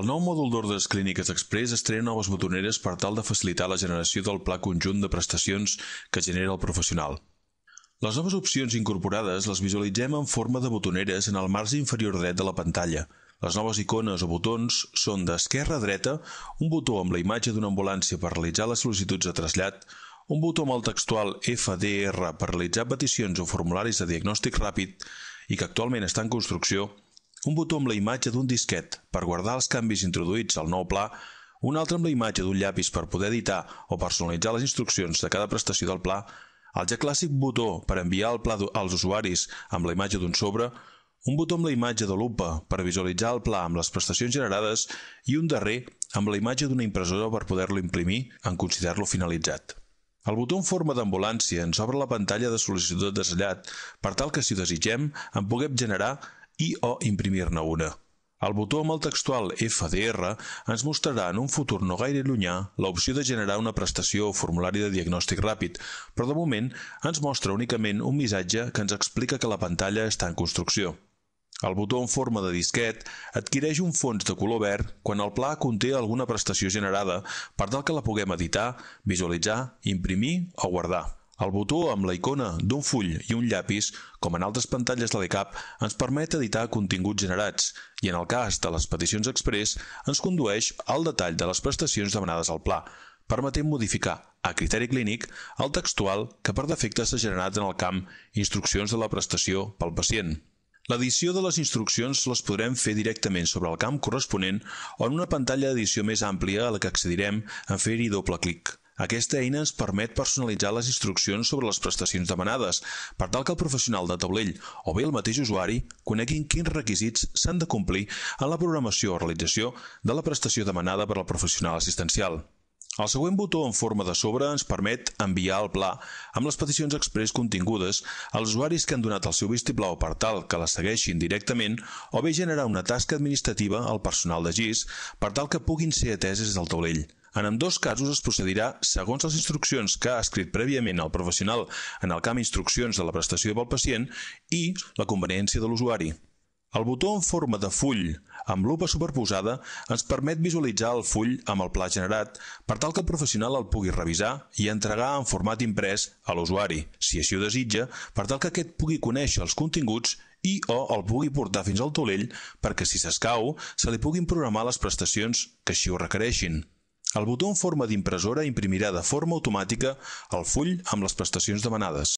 El nou mòdul d'ordres clíniques express estrena noves botoneres per tal de facilitar la generació del pla conjunt de prestacions que genera el professional. Les noves opcions incorporades les visualitzem en forma de botoneres en el marge inferior dret de la pantalla. Les noves icones o botons són d'esquerra a dreta, un botó amb la imatge d'una ambulància per realitzar les sol·licituds de trasllat, un botó amb el textual FDR per realitzar peticions o formularis de diagnòstic ràpid i que actualment està en construcció, un botó amb la imatge d'un disquet per guardar els canvis introduïts al nou pla, un altre amb la imatge d'un llapis per poder editar o personalitzar les instruccions de cada prestació del pla, el ja clàssic botó per enviar el pla als usuaris amb la imatge d'un sobre, un botó amb la imatge de lupa per visualitzar el pla amb les prestacions generades i un darrer amb la imatge d'una impressora per poder-lo imprimir en considerar-lo finalitzat. El botó en forma d'ambulància ens obre la pantalla de sol·licitud de detallat per tal que, si ho desitgem, en puguem generar i o imprimir-ne una. El botó amb el textual FDR ens mostrarà en un futur no gaire llunyà l'opció de generar una prestació o formulari de diagnòstic ràpid, però de moment ens mostra únicament un missatge que ens explica que la pantalla està en construcció. El botó en forma de disquet adquireix un fons de color verd quan el pla conté alguna prestació generada per tal que la puguem editar, visualitzar, imprimir o guardar. El botó amb la icona d'un full i un llapis, com en altres pantalles de l'ECAP, ens permet editar continguts generats i en el cas de les peticions express ens condueix al detall de les prestacions demanades al pla, permetent modificar, a criteri clínic, el textual que per defecte s'ha generat en el camp Instruccions de la prestació pel pacient. L'edició de les instruccions les podrem fer directament sobre el camp corresponent o en una pantalla d'edició més àmplia a la que accedirem en fer-hi doble clic. Aquesta eina ens permet personalitzar les instruccions sobre les prestacions demanades, per tal que el professional de taulell o bé el mateix usuari coneguin quins requisits s'han de complir en la programació o realització de la prestació demanada per al professional assistencial. El següent botó en forma de sobre ens permet enviar el pla amb les peticions express contingudes als usuaris que han donat el seu vistiplau per tal que la segueixin directament o bé generar una tasca administrativa al personal de GIS per tal que puguin ser ateses del taulell. En dos casos es procedirà segons les instruccions que ha escrit prèviament el professional en el camp instruccions de la prestació pel pacient i la conveniència de l'usuari. El botó en forma de full amb lupa superposada ens permet visualitzar el full amb el pla generat per tal que el professional el pugui revisar i entregar en format imprès a l'usuari, si així ho desitja, per tal que aquest pugui conèixer els continguts i o el pugui portar fins al tolell perquè, si s'escau, se li puguin programar les prestacions que així ho requereixin. El botó en forma d'impressora imprimirà de forma automàtica el full amb les prestacions demanades.